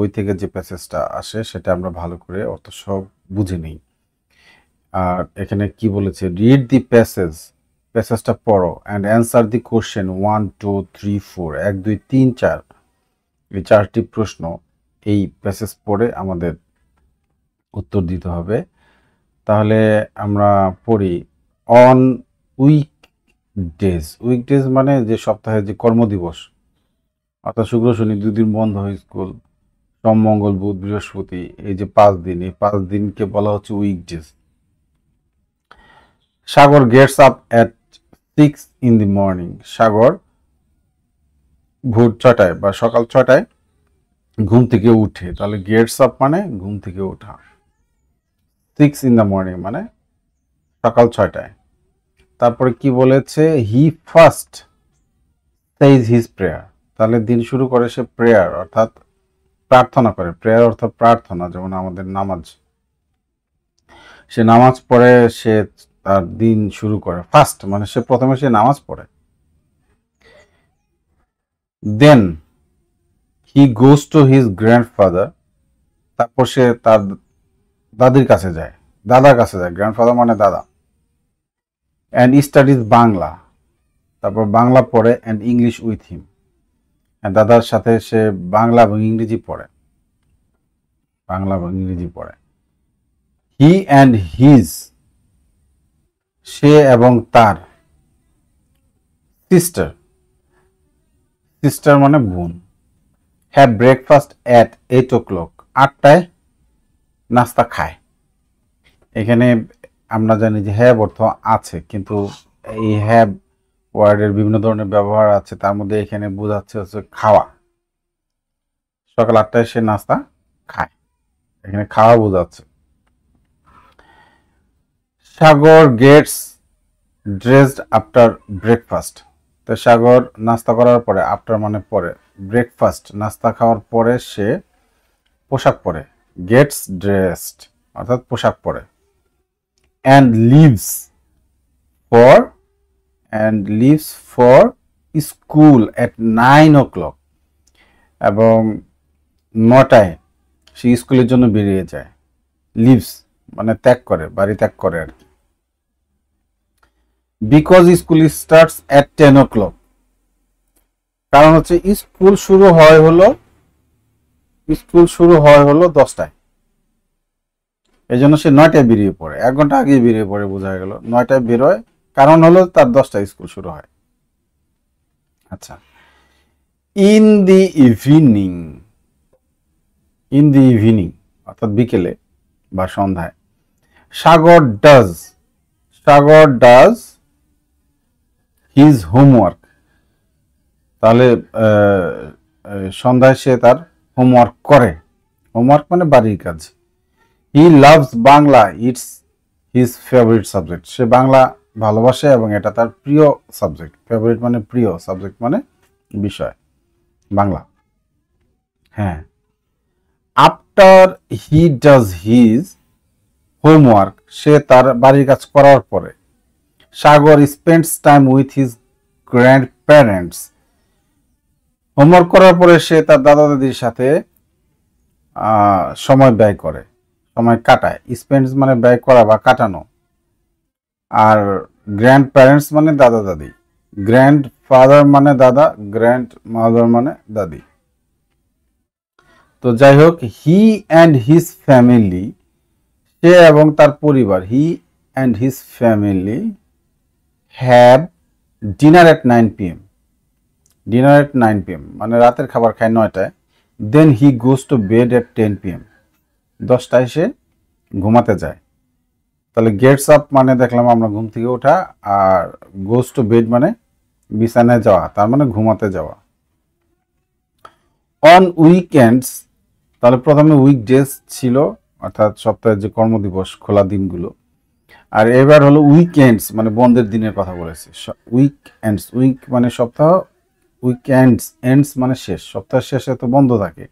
ওই থেকে যে প্যাসেজটা আসে সেটা আমরা ভালো করে অত সব বুঝে নিই আর এখানে কি বলেছে রিড দি প্যাসেজ প্যাসেজটা পড়ো and answer the question one two three four এক দুই তিন চার এই চারটি প্রশ্ন এই প্যাসেজ পড়ে আমাদের উত্তর দিতে হবে তাহলে আমরা পড়ি on week days week days মানে যে সপ্তাহে যে কর্মদিবস অর্থাৎ শুক্র শনি দুদিন বন্ধ হয় স্কুল সোম মঙ্গল বুধ বৃহস্পতি এই যে পাঁচ দিন এই পাঁচ দিনকে বলা হচ্ছে weekdays Sagar gets up at six in the morning Sagar ভোর ছটায় বা সকাল ছটায় ঘুম থেকে উঠে তাহলে গেটস আপ মানে ঘুম থেকে ওঠা সিক্স ইন দ্য মর্নিং মানে সকাল ছয়টায় তারপরে কি বলেছে he first says his prayer তাহলে দিন শুরু করে সে প্রেয়ার অর্থাৎ প্রার্থনা করে প্রেয়ার অর্থ প্রার্থনা যেমন আমাদের নামাজ সে নামাজ পড়ে সে তার দিন শুরু করে ফার্স্ট মানে সে প্রথমে সে নামাজ পড়ে then he goes to his grandfather তারপর সে তার দাদির কাছে যায় দাদার কাছে যায় গ্র্যান্ডফাদার মানে দাদা অ্যান্ড স্টাডিজ বাংলা তারপর বাংলা পড়ে অ্যান্ড ইংলিশ উইথ হিম দাদার সাথে সে বাংলা এবং ইংরেজি পড়ে বাংলা এবং ইংরেজি পড়ে হি অ্যান্ড হিজ সে এবং তার সিস্টার সিস্টার মানে বোন have breakfast at eight o'clock আটটায় নাস্তা খায় এখানে আমরা জানি যে হ্যাভ অর্থ আছে কিন্তু এই হ্যাভ ওয়ার্ডের বিভিন্ন ধরনের ব্যবহার আছে তার মধ্যে এখানে বোঝাচ্ছে হচ্ছে খাওয়া সকাল আটটায় সে নাস্তা খায় এখানে খাওয়া বোঝাচ্ছে Sagar gets dressed after breakfast তো সাগর নাস্তা করার পরে আফটার মানে পরে ব্রেকফাস্ট নাস্তা খাওয়ার পরে সে পোশাক পরে গেটস ড্রেসড অর্থাৎ পোশাক পরে and leaves for and leaves for school at 9 o'clock এবং নটায় সে স্কুলের জন্য বেরিয়ে যায় লিভস মানে ত্যাগ করে বাড়ি ত্যাগ করে আর কি because school starts at ten o'clock কারণ হচ্ছে স্কুল শুরু হয় হলো স্কুল শুরু হয় হলো দশটায় এই জন্য সে নয়টায় বেরিয়ে পড়ে এক ঘন্টা আগে বেরিয়ে পড়ে বোঝা গেল নয়টায় বেরোয় কারণ হলো তার দশটা স্কুল শুরু হয় আচ্ছা in the evening in the evening অর্থাৎ বিকেলে বা সন্ধ্যায় Sagar does Sagar does his homework তাহলে সন্ধ্যায় সে তার হোমওয়ার্ক করে হোমওয়ার্ক মানে বাড়ির কাজ he loves Bangla it's his favourite subject সে বাংলা ভালোবাসে এবং এটা তার প্রিয় সাবজেক্ট ফেভারিট মানে প্রিয় সাবজেক্ট মানে বিষয় বাংলা হ্যাঁ after he does his homework সে তার বাড়ির কাজ করার পরে Sagar spends time with his grandparents homework করার পরে সে তার দাদা দাদির সাথে সময় ব্যয় করে সময় কাটায় স্পেন্ডস মানে ব্যয় করা বা কাটানো আর গ্র্যান্ড প্যারেন্টস মানে দাদা দাদি গ্র্যান্ড ফাদার মানে দাদা গ্র্যান্ড মাদার মানে দাদি তো যাই হোক হি অ্যান্ড হিজ ফ্যামিলি সে এবং তার পরিবার he and his family have dinner at nine p m dinner at nine p m মানে রাতের খাবার খায় নয়টায় then he goes to bed at ten p m দশটায় সে ঘুমাতে যায় তাহলে গেটস আপ মানে দেখলাম আমরা ঘুম থেকে ওঠা আর গোস টু বেড মানে বিছানায় যাওয়া তার মানে ঘুমাতে যাওয়া অন উইকেন্ডস তাহলে প্রথমে উইকডেজ ছিল অর্থাৎ সপ্তাহের যে কর্মদিবস খোলা দিনগুলো আর এবার হলো উইকেন্ডস মানে বন্ধের দিনের কথা বলেছে উইক এন্ডস উইক মানে সপ্তাহ উইকেন্ডস এন্ডস মানে শেষ সপ্তাহের শেষে তো বন্ধ থাকে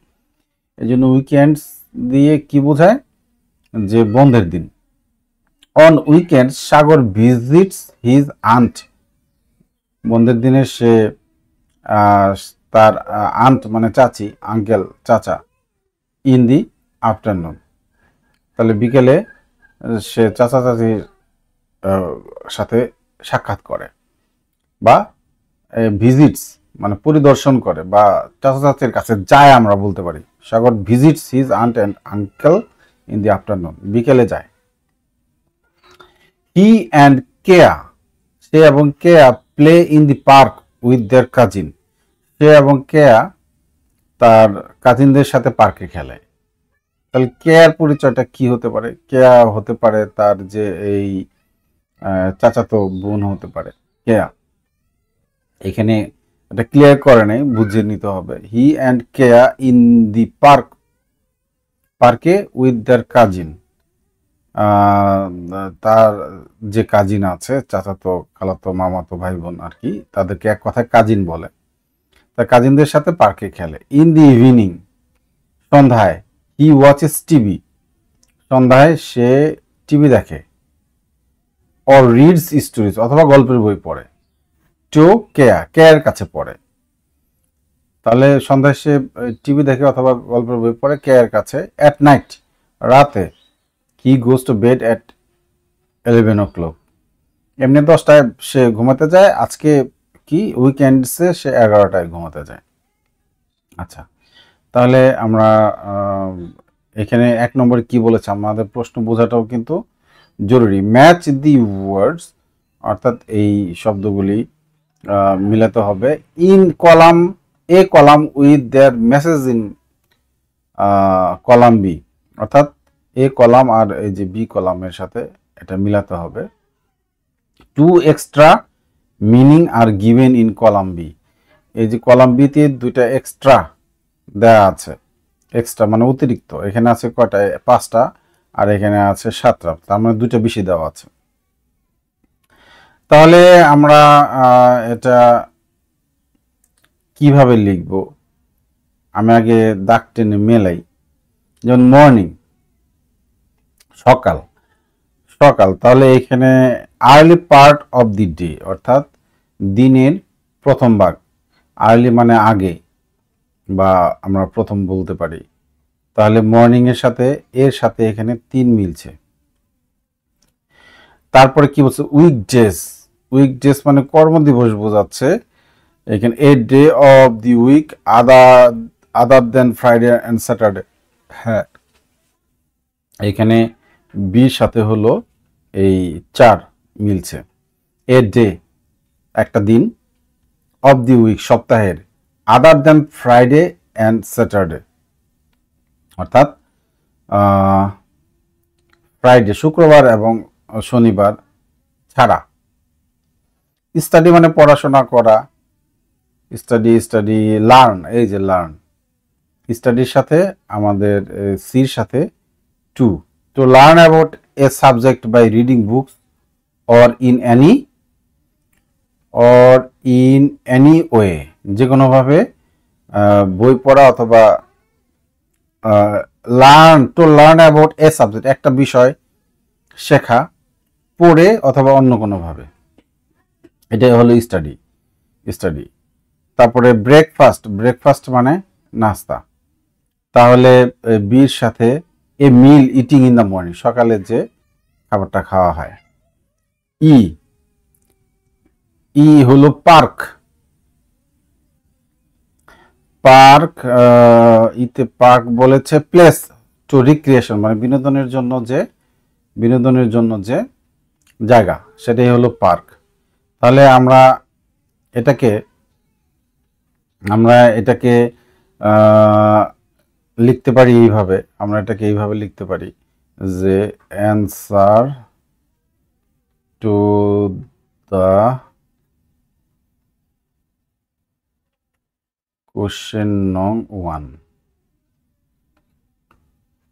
এই জন্য উইকেন্ডস দিয়ে কি বোঝায় যে বন্ধের দিন on weekend Sagar visits his aunt বন্ধের দিনে সে তার আন্ট মানে চাচি আঙ্কেল চাচা ইন দি আফটারনুন তাহলে বিকেলে সে চাচা চাচির সাথে সাক্ষাৎ করে বা ভিজিটস মানে পরিদর্শন করে বা চাচা চাচির কাছে যায় আমরা বলতে পারি Sagar visits his aunt and uncle in the afternoon বিকেলে যায় হি অ্যান্ড কেয়া সে এবং Keya play in the park with their cousin সে এবং কেয়া তার কাজিনদের সাথে পার্কে খেলে তাহলে কেয়ার পরিচয়টা কি হতে পারে কেয়া হতে পারে তার যে এই চাচাতো বোন হতে পারে কেয়া এখানে এটা ক্লিয়ার করে নেই বুঝে নিতে হবে he and Keya in the park পার্কে উইথ দেয়ার কাজিন তার যে কাজিন আছে চাচাতো খালাতো মামাতো ভাই বোন আর কি তাদেরকে এক কথায় কাজিন বলে তার কাজিনদের সাথে পার্কে খেলে ইন দি ইভিনিং সন্ধ্যায় হি ওয়াচেস টিভি সন্ধ্যায় সে টিভি দেখে অর রিডস স্টোরিজ অথবা গল্পের বই পড়ে টো কেয়া কেয়ার কাছে পড়ে তাহলে সন্ধ্যায় সে টিভি দেখে অথবা গল্পের বই পড়ে কেয়ার কাছে অ্যাট নাইট রাতে he goes to bed at eleven o'clock এমনি দশটায় সে ঘুমাতে যায় আজকে কি উইকেন্ডসে সে এগারোটায় ঘুমাতে যায় আচ্ছা তাহলে আমরা এখানে এক নম্বর কি বলেছে আমাদের প্রশ্ন বোঝাটাও কিন্তু জরুরি ম্যাচ দি ওয়ার্ডস অর্থাৎ এই শব্দগুলি মিলাতে হবে in column A column with their message in column B অর্থাৎ এ কলাম আর এই যে বি কলামের সাথে এটা মিলাতে হবে two extra meaning are given in column B এই যে কলাম বিতে দুইটা এক্সট্রা দেয়া আছে এক্সট্রা মানে অতিরিক্ত এখানে আছে কয়টা পাঁচটা আর এখানে আছে সাতটা তার মানে দুইটা বেশি দেওয়া আছে তাহলে আমরা এটা কিভাবে লিখব আমি আগে দাগ টেনে মেলাই যেমন মর্নিং সকাল সকাল তাহলে এখানে early part of the day অর্থাৎ দিনের প্রথম ভাগ আর্লি মানে আগে বা আমরা প্রথম বলতে পারি তাহলে মর্নিংয়ের সাথে এর সাথে এখানে তিন মিলছে তারপরে কি বলছে উইক ডেস উইক ডেস মানে কর্মদিবস বোঝাচ্ছে এখানে a day of the week other other then Friday and Saturday হ্যাঁ এখানে বির সাথে হলো এই চার মিলছে এ ডে একটা দিন অফ দি উইক সপ্তাহের other than Friday and Saturday অর্থাৎ ফ্রাইডে শুক্রবার এবং শনিবার ছাড়া স্টাডি মানে পড়াশোনা করা স্টাডি স্টাডি লার্ন এই যে লার্ন স্টাডির সাথে আমাদের সির সাথে to to learn about a subject by reading books or in any or in any way যে কোনোভাবে বই পড়া অথবা learn to learn about a subject একটা বিষয় শেখা পড়ে অথবা অন্য কোনোভাবে এটাই হলো স্টাডি স্টাডি তারপরে ব্রেকফাস্ট ব্রেকফাস্ট মানে নাস্তা তাহলে বীর সাথে a meal eating in the morning সকালে যে খাবারটা খাওয়া হয় ই e, ই e হলো পার্ক পার্ক ইতে পার্ক বলেছে প্লেস টু রিক্রিয়েশন মানে বিনোদনের জন্য যে বিনোদনের জন্য যে জায়গা সেটাই হলো পার্ক তাহলে আমরা এটাকে আমরা এটাকে লিখতে পারি এইভাবে আমরা এটাকে এইভাবে লিখতে পারি যে অ্যান্সার টু দা কোশ্চেন নং ওয়ান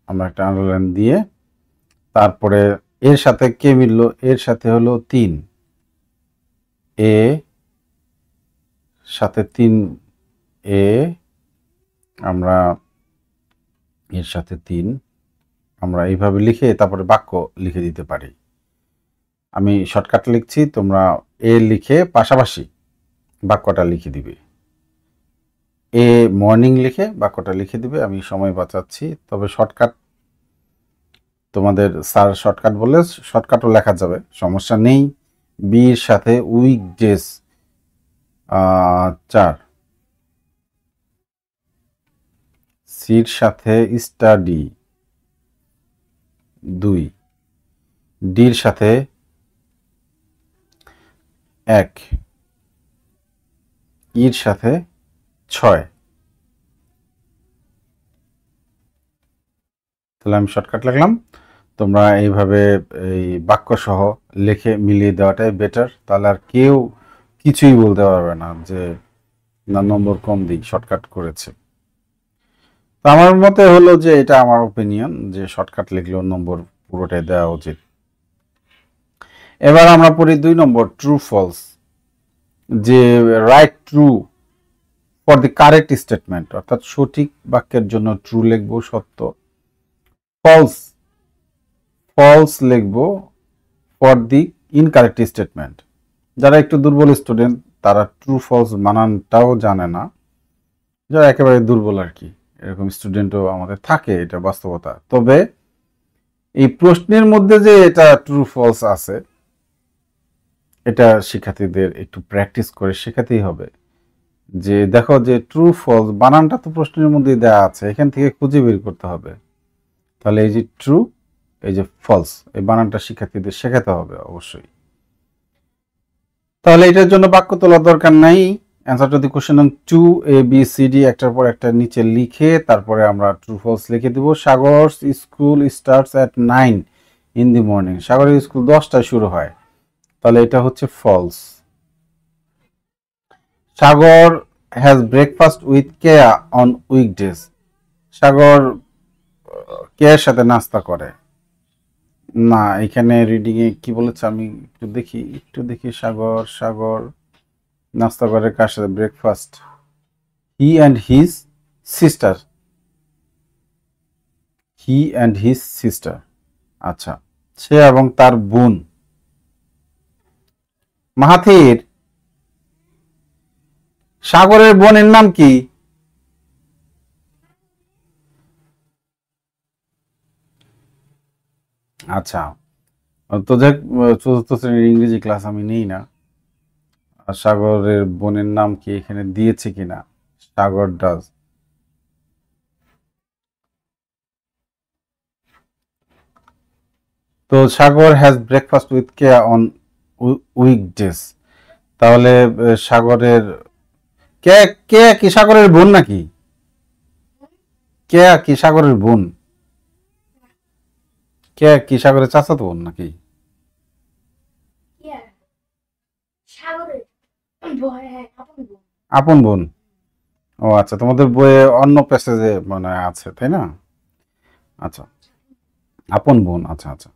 আমরা একটা আন্ডারলাইন দিয়ে তারপরে এর সাথে কে মিলল এর সাথে হলো তিন এ সাথে তিন এ আমরা এর সাথে তিন আমরা এইভাবে লিখে তারপরে বাক্য লিখে দিতে পারি আমি শর্টকাট লিখছি তোমরা এ লিখে পাশাপাশি বাক্যটা লিখে দিবে এ মর্নিং লিখে বাক্যটা লিখে দিবে আমি সময় বাঁচাচ্ছি তবে শর্টকাট তোমাদের স্যার শর্টকাট বললে শর্টকাটও লেখা যাবে সমস্যা নেই বির সাথে উইক ডেস চার সির সাথে স্টাডি দুই ডির সাথে এক ইর সাথে ছয় তাহলে আমি শর্টকাট লাগলাম তোমরা এইভাবে এই বাক্যসহ লেখে মিলিয়ে দেওয়াটাই বেটার তাহলে আর কেউ কিছুই বলতে পারবে না যে না নম্বর কম দিই শর্টকাট করেছে তো আমার মতে হলো যে এটা আমার ওপিনিয়ন যে শর্টকাট লিখলেও নম্বর পুরোটাই দেওয়া উচিত এবার আমরা পড়ি দুই নম্বর ট্রু ফলস যে right true for the correct statement অর্থাৎ সঠিক বাক্যের জন্য ট্রু লিখব সত্য ফলস ফলস লিখব ফর দি ইনকারেক্ট স্টেটমেন্ট যারা একটু দুর্বল স্টুডেন্ট তারা ট্রু ফলস বানানটাও জানে না যারা একেবারে দুর্বল আর কি এরকম স্টুডেন্টও আমাদের থাকে এটা বাস্তবতা তবে এই প্রশ্নের মধ্যে যে এটা ট্রু ফলস আছে এটা শিক্ষার্থীদের একটু প্র্যাকটিস করে শেখাতেই হবে যে দেখো যে ট্রু ফলস বানানটা তো প্রশ্নের মধ্যেই দেওয়া আছে এখান থেকে খুঁজে বের করতে হবে তাহলে এই যে ট্রু এই যে ফলস এই বানানটা শিক্ষার্থীদের শেখাতে হবে অবশ্যই তাহলে এটার জন্য বাক্য তোলার দরকার নাই answer to the question two A B C D একটার পর একটা নিচে লিখে তারপরে আমরা ট্রু ফলস লিখে দিব Sagar school starts at nine in the morning সাগরের স্কুল দশটায় শুরু হয় তাহলে এটা হচ্ছে false Sagar has breakfast with Keya on weekdays Sagar কেয়ার সাথে নাস্তা করে না এখানে রিডিংয়ে কি বলেছে আমি একটু দেখি একটু দেখি সাগর সাগর নাস্তা করে কার সাথে breakfast he and his sister he and his sister আচ্ছা সে এবং তার বোন মাহাথির সাগরের বোনের নাম কি আচ্ছা তো যাক চতুর্থ শ্রেণীর ইংরেজি ক্লাস আমি নেই না সাগরের বোনের নাম কি এখানে দিয়েছে কিনা সাগর ডাজ তো Sagar has breakfast with Keya on weekdays তাহলে সাগরের কে কে কি সাগরের বোন নাকি কে কি সাগরের বোন কে কি সাগরের তো বোন নাকি হ্যাঁ, হ্যাঁ, আপন বোন ও আচ্ছা তোমাদের বইয়ে অন্য প্যাসেজে মানে আছে তাই না আচ্ছা আপন বোন আচ্ছা আচ্ছা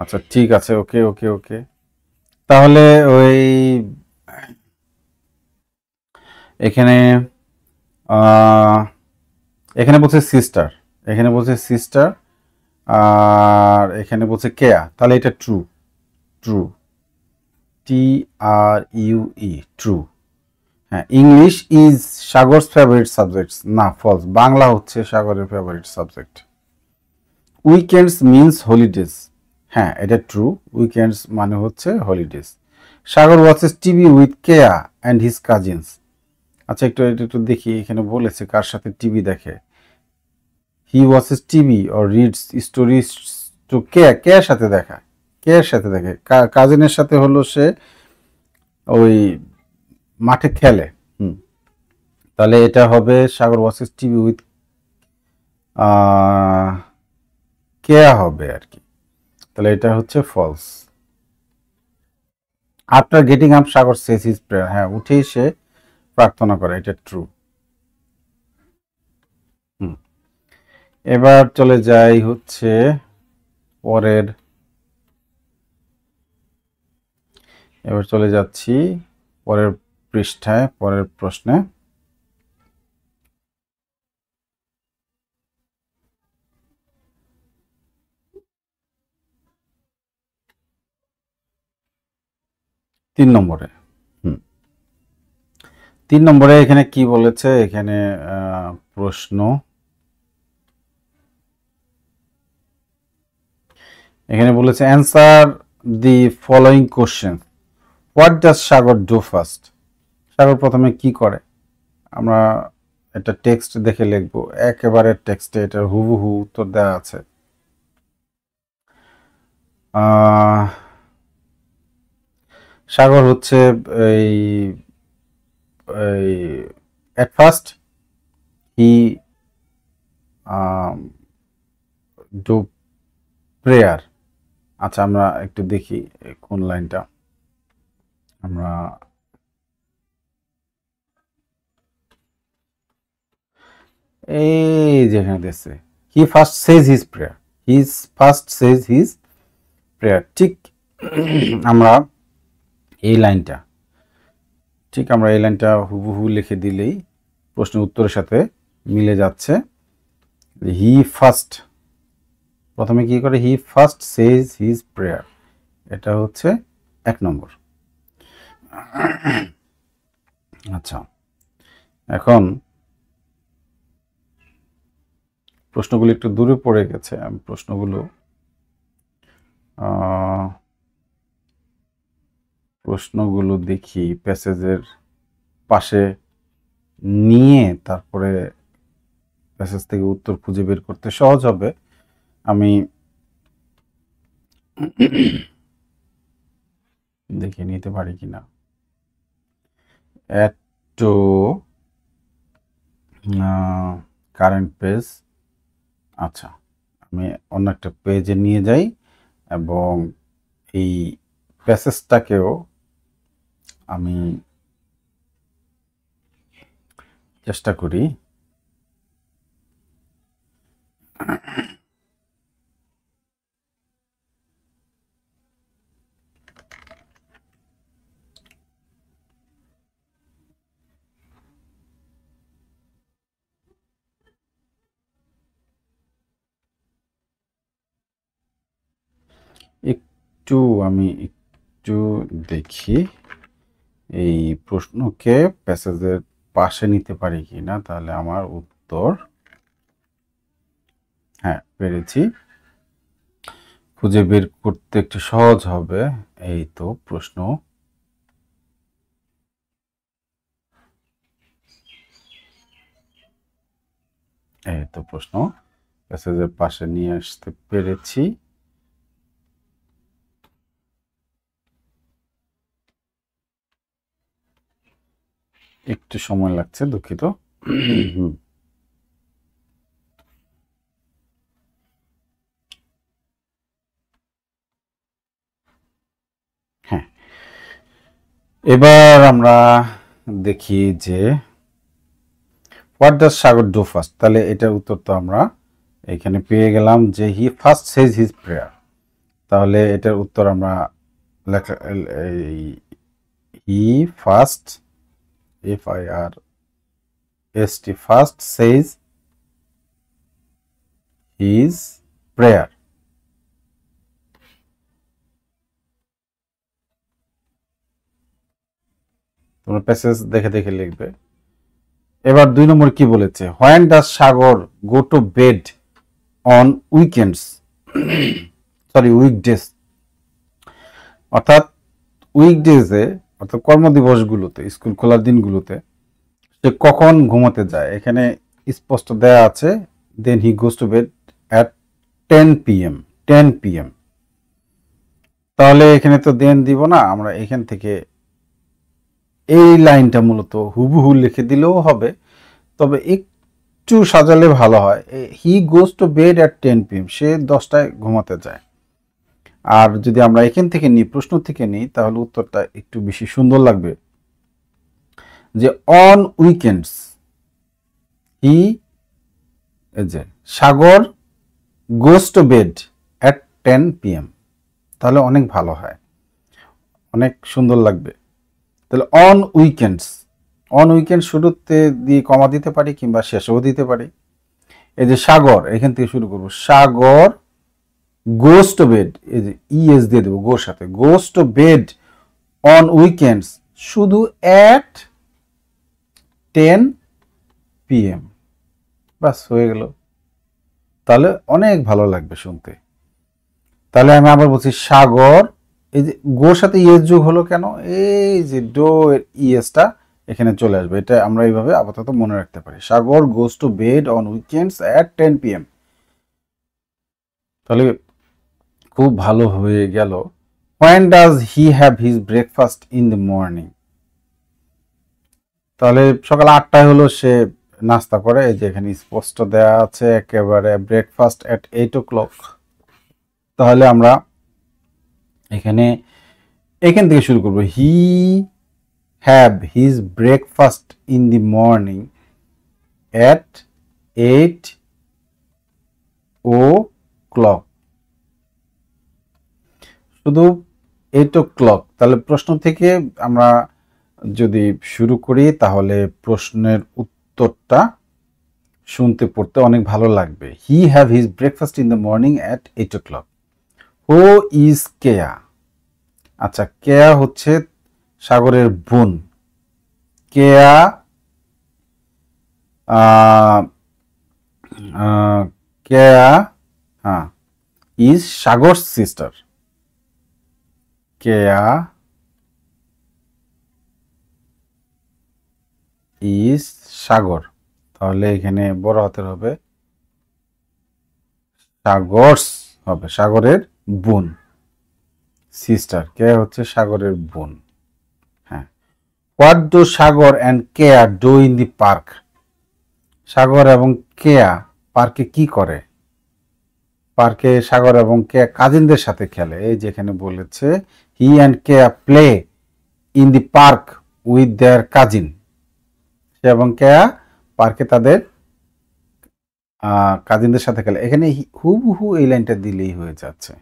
আচ্ছা ঠিক আছে ওকে ওকে ওকে তাহলে ওই এখানে এখানে বলছে সিস্টার এখানে বলছে সিস্টার আর এখানে বলছে কেয়া তাহলে এটা true true T R U E true হ্যাঁ English is Sagar's favourite subjects না ফলস বাংলা হচ্ছে সাগরের favourite subject weekends means holidays হ্যাঁ এটা ট্রু উইকেন্ডস মানে হচ্ছে holidays Sagar watches TV with Keya and his cousins আচ্ছা একটু এটা একটু দেখি এখানে বলেছে কার সাথে টিভি দেখে he watches TV or reads stories to Keya কেয়ার সাথে দেখা কেয়ার সাথে থাকে কাজিনের সাথে হলো সে ওই মাঠে খেলে হুম তাহলে এটা হবে সাগর ওয়াসেস টিভি উইথ কেয়া হবে আর কি তাহলে এটা হচ্ছে false after getting up Sagar says his prayer হ্যাঁ উঠেই সে প্রার্থনা করে এটা ট্রু এবার চলে যাই হচ্ছে পরের এবার চলে যাচ্ছি পরের পৃষ্ঠায় পরের প্রশ্নে তিন নম্বরে তিন নম্বরে এখানে কি বলেছে এখানে প্রশ্ন এখানে বলেছে answer the following question what does Sagar do first Sagar প্রথমে কি করে আমরা একটা টেক্সট দেখে লিখবো একেবারে টেক্সটে এটার হুবহু উত্তর দেওয়া আছে সাগর হচ্ছে এই at first he do prayer আচ্ছা আমরা একটু দেখি কোন লাইনটা আমরা এই যেখানে দেখছে he first says his prayer his first says his prayer ঠিক আমরা এই লাইনটা ঠিক আমরা এই লাইনটা হুবহু লিখে দিলেই প্রশ্নের উত্তরের সাথে মিলে যাচ্ছে হি ফার্স্ট প্রথমে কি করে he first says his prayer এটা হচ্ছে এক নম্বর আচ্ছা এখন প্রশ্নগুলো একটু দূরে পড়ে গেছে আমি প্রশ্নগুলো প্রশ্নগুলো দেখি প্যাসেজের পাশে নিয়ে তারপরে প্যাসেজ থেকে উত্তর খুঁজে বের করতে সহজ হবে আমি দেখে নিতে পারি কিনা add to uh, current page আচ্ছা আমি অন্য একটা পেজে নিয়ে যাই এবং এই প্যাসেজটাকেও আমি চেষ্টা করি একটু আমি একটু দেখি এই প্রশ্নকে প্যাসেজের পাশে নিতে পারি কি না তাহলে আমার উত্তর হ্যাঁ পেরেছি খুঁজে বের করতে একটু সহজ হবে এই তো প্রশ্ন এই তো প্রশ্ন প্যাসেজের পাশে নিয়ে আসতে পেরেছি একটু সময় লাগছে দুঃখিত হ্যাঁ। এবার আমরা দেখি যে what does Sagar do first তাহলে এটার উত্তর তো আমরা এখানে পেয়ে গেলাম যে he first says his prayer তাহলে এটার উত্তর আমরা লেখা he first if I R S T first says his prayer. তোমরা প্যাসেজ দেখে দেখে লিখবে এবার দুই নম্বর কি বলেছে when the Sagar go to bed on weekends sorry weekdays অর্থাৎ উইকডেজে অর্থাৎ কর্মদিবসগুলোতে স্কুল খোলার দিনগুলোতে সে কখন ঘুমোতে যায় এখানে স্পষ্ট দেয়া আছে then he goes to bed at ten PM ten PM তাহলে এখানে তো দেন দিব না আমরা এখান থেকে এই লাইনটা মূলত হুবহু লিখে দিলেও হবে তবে একটু সাজালে ভালো হয় he goes to bed at ten PM সে দশটায় ঘুমাতে যায় আর যদি আমরা এখান থেকে নিই প্রশ্ন থেকে নিই তাহলে উত্তরটা একটু বেশি সুন্দর লাগবে যে অন উইকেন্ডস হি যে Sagar goes to bed at ten PM তাহলে অনেক ভালো হয় অনেক সুন্দর লাগবে তাহলে অন উইকেন্ডস অন উইকেন্ড শুরুতে দিয়ে কমা দিতে পারি কিংবা শেষেও দিতে পারি এই যে সাগর এখান থেকে শুরু করব সাগর গোস্ট টু বেড এই যে ইএস e দিয়ে দেবো গোর সাথে goes to bed on weekends শুধু অ্যাট টেন পিএম বাস হয়ে গেল তাহলে অনেক ভালো লাগবে শুনতে তাহলে আমি আবার বলছি সাগর এই যে গোর সাথে ইএস e যোগ হলো কেন এই যে ডো ইএসটা e এখানে চলে আসবে এটা আমরা এইভাবে আপাতত মনে রাখতে পারি Sagar goes to bed on weekends at ten PM তাহলে খুব ভালো হয়ে গেল when does he have his breakfast in the morning তাহলে সকাল আটটায় হলো সে নাস্তা করে এই যে এখানে স্পষ্ট দেয়া আছে একেবারে breakfast at eight o'clock তাহলে আমরা এখানে এখান থেকে শুরু করব he have his breakfast in the morning at eight o'clock শুধু এইট ও ক্লক তাহলে প্রশ্ন থেকে আমরা যদি শুরু করি তাহলে প্রশ্নের উত্তরটা শুনতে পড়তে অনেক ভালো লাগবে he have his breakfast in the morning at eight o'clock who is Keya আচ্ছা কেয়া হচ্ছে সাগরের বোন কেয়া কেয়া হ্যাঁ ইজ সাগর সিস্টার কেয়া ইস সাগর তাহলে এখানে বড় হাতের হবে সাগরস হবে সাগরের বোন সিস্টার কেয়া হচ্ছে সাগরের বোন হ্যাঁ what do Sagar and Keya do in the park Sagar এবং কেয়া পার্কে কি করে পার্কে সাগর এবং কেয়া কাজিনদের সাথে খেলে এই যেখানে বলেছে he and K play in the park with their cousin. সে এবং কেয়া পার্কে তাদের কাজিনদের সাথে খেলে এখানে হুবহু এই লাইনটা দিলেই হয়ে যাচ্ছে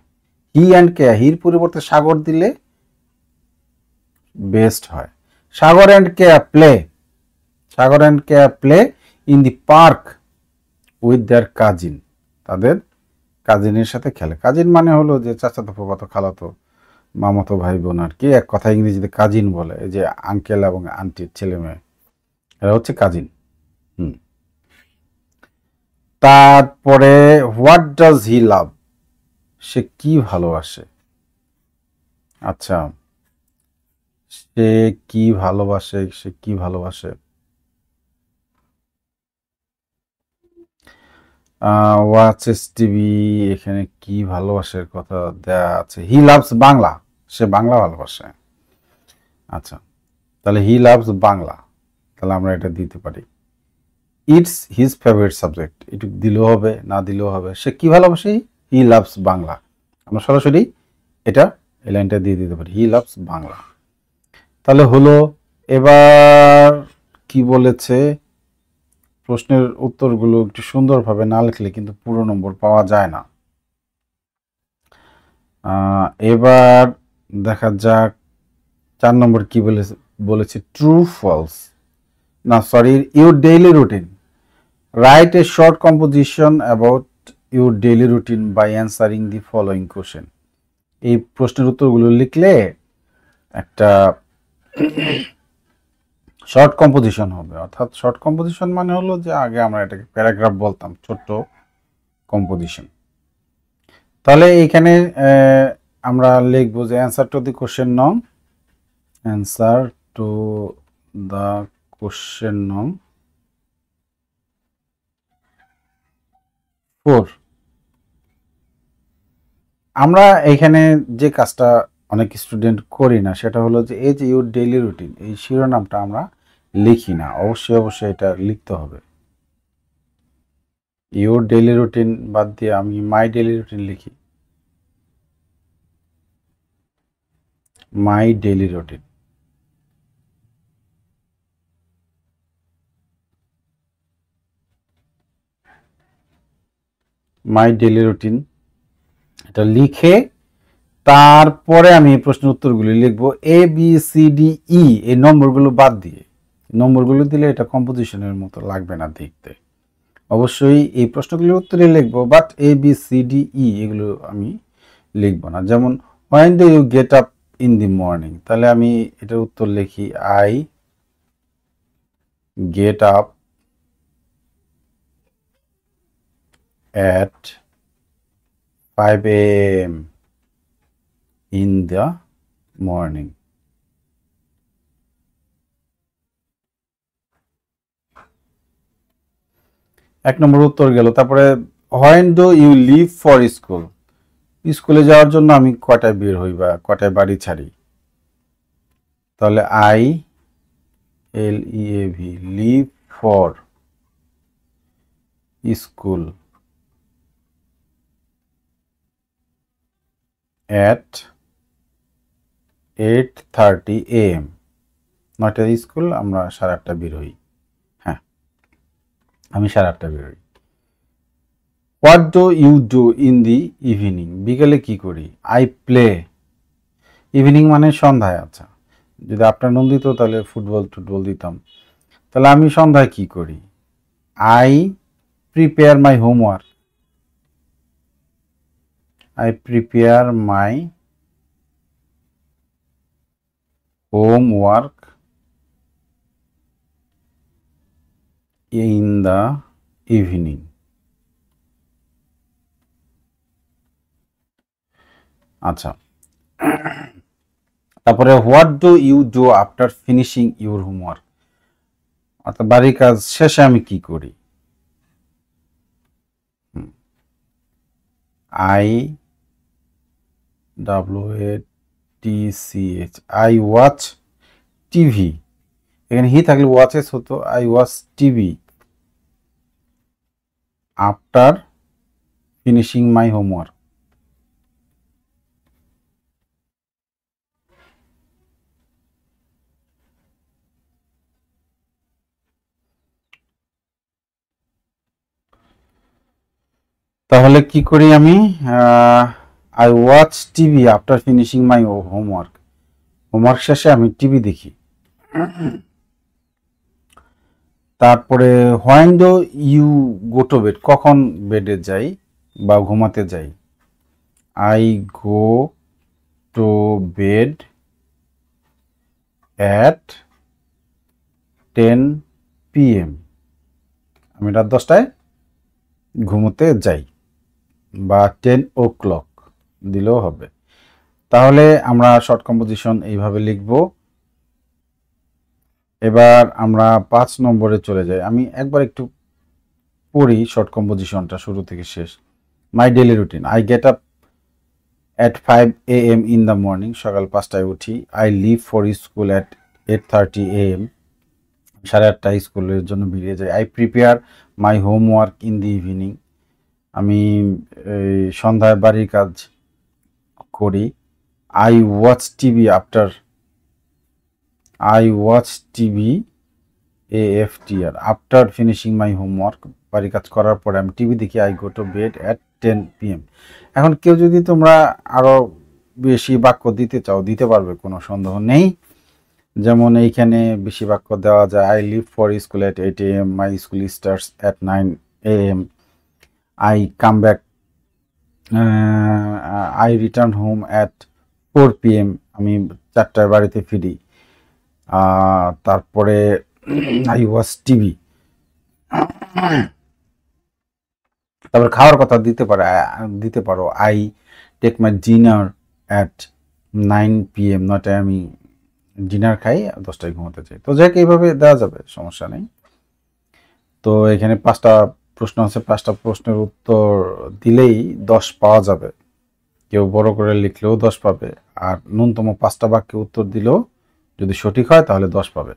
হি অ্যান্ড কেয়া হির পরিবর্তে সাগর দিলে বেস্ট হয় Sagar and Keya play Sagar and Keya play in the park with their cousin তাদের কাজিনের সাথে খেলে কাজিন মানে হলো যে চাচাতো প্রভাত খালাতো মামাতো ভাই বোন আর কি এক কথা ইংরেজিতে কাজিন বলে যে আঙ্কেল এবং আন্টির ছেলে মেয়ে এরা হচ্ছে কাজিন হুম তারপরে হোয়াট ডাজ হি লাভ সে কি ভালোবাসে আচ্ছা সে কি ভালোবাসে সে কি ভালোবাসে ওয়াচ এস টিভি এখানে কি ভালোবাসার কথা দেয়া আছে হি লাভস বাংলা সে বাংলা ভালোবাসে আচ্ছা তাহলে হি লাভস বাংলা তাহলে আমরা এটা দিতে পারি ইটস হিজ ফেভারিট সাবজেক্ট এটু দিলেও হবে না দিলেও হবে সে কি ভালোবাসে হি লাভস বাংলা আমরা সরাসরি এটা এই লাইনটা দিয়ে দিতে পারি হি লাভস বাংলা তাহলে হলো এবার কি বলেছে প্রশ্নের উত্তরগুলো একটু সুন্দরভাবে না লিখলে কিন্তু পুরো নম্বর পাওয়া যায় না এবার দেখা যাক চার নম্বর কি বলেছে বলেছে ট্রু ফলস না sorry your daily routine write a short composition about your daily routine by answering the following question এই প্রশ্নের উত্তরগুলো লিখলে একটা শর্ট কম্পোজিশন হবে অর্থাৎ শর্ট কম্পোজিশন মানে হলো যে আগে আমরা এটাকে প্যারাগ্রাফ বলতাম ছোট্ট কম্পোজিশন তাহলে এইখানে আমরা লিখব যে অ্যান্সার টু দি কোশ্চেন নং অ্যান্সার টু দ্য কোশ্চেন নং ফোর আমরা এখানে যে কাজটা অনেক স্টুডেন্ট করি না সেটা হলো যে এই যে ইউর ডেইলি রুটিন এই শিরোনামটা আমরা লিখি না অবশ্যই অবশ্যই এটা লিখতে হবে ইউর ডেইলি রুটিন বাদ দিয়ে আমি মাই ডেইলি রুটিন লিখি my daily routine my daily routine এটা লিখে তারপরে আমি প্রশ্নের উত্তরগুলি লিখব এ বি সি ডি ই এই নম্বরগুলো বাদ দিয়ে নম্বরগুলো দিলে এটা কম্পোজিশনের মতো লাগবে না দেখতে অবশ্যই এই প্রশ্নগুলির উত্তরে লিখব but A B C D E এগুলো আমি লিখব না যেমন when do you get up in the morning তাহলে আমি এটার উত্তর লিখি I get up at five AM in the morning. এক নম্বর উত্তর গেল তারপরে when do you leave for school school যাওয়ার জন্য আমি কটায় বের হই বা কটায় বাড়ি ছাড়ি তাহলে I L E A V leave for school at eight thirty AM নয়টা স্কুল আমরা সাড়ে আটটা বেরোই হ্যাঁ আমি সাড়ে আটটা বেরোই what do you do in the evening বিকেলে কি করি আই প্লে ইভিনিং মানে সন্ধ্যায় আচ্ছা যদি আফটারনুন দিত তাহলে ফুটবল টুটবল দিতাম তাহলে আমি সন্ধ্যায় কি করি I prepare my homework I prepare my homework in the evening আচ্ছা তারপরে what do you do after finishing your homework অর্থাৎ বাড়ির কাজ শেষে আমি কি করি I W A T C H I watch TV এখানে হি থাকলে ওয়াচেস হতো I watch TV after finishing my homework তাহলে কি করি আমি ah I watch TV after finishing my homework homework শেষে আমি টিভি দেখি তারপরে when do you go to bed কখন বেডে যাই বা ঘুমাতে যাই I go to bed at ten PM আমি রাত দশটায় ঘুমোতে যাই বা টেন ও ক্লক দিলেও হবে তাহলে আমরা শর্ট কম্পোজিশন এইভাবে লিখব এবার আমরা পাঁচ নম্বরে চলে যাই আমি একবার একটু পড়ি শর্ট কম্পোজিশনটা শুরু থেকে শেষ my daily routine I get up at five A M in the morning সকাল পাঁচটায় উঠি I leave for school at eight thirty A M সাড়ে আটটায় স্কুলের জন্য বেরিয়ে যাই I prepare my homework in the evening আমি সন্ধ্যায় বাড়ির কাজ করি I watch TV after I watch TV A F T R after finishing my homework বাড়ি কাজ করার পরে আমি টিভি দেখি I go to bed at ten PM এখন কেউ যদি তোমরা আরও বেশি বাক্য দিতে চাও দিতে পারবে কোনো সন্দেহ নেই যেমন এইখানে বেশি বাক্য দেওয়া যায় I leave for school at eight A M my school starts at nine A M I come back I return home at four PM আমি চারটার বাড়িতে ফিরি তারপরে আই ওয়াচ টিভি তারপরে খাওয়ার কথা দিতে পারে দিতে পারো I take my dinner at nine PM নটায় আমি ডিনার খাই দশটায় ঘুমোতে চাই তো যাক এইভাবে দেওয়া যাবে সমস্যা নেই তো এখানে পাঁচটা প্রশ্ন আছে পাঁচটা প্রশ্নের উত্তর দিলেই দশ পাওয়া যাবে কেউ বড় করে লিখলেও দশ পাবে আর ন্যূনতম পাঁচটা বাক্যে উত্তর দিলেও যদি সঠিক হয় তাহলে দশ পাবে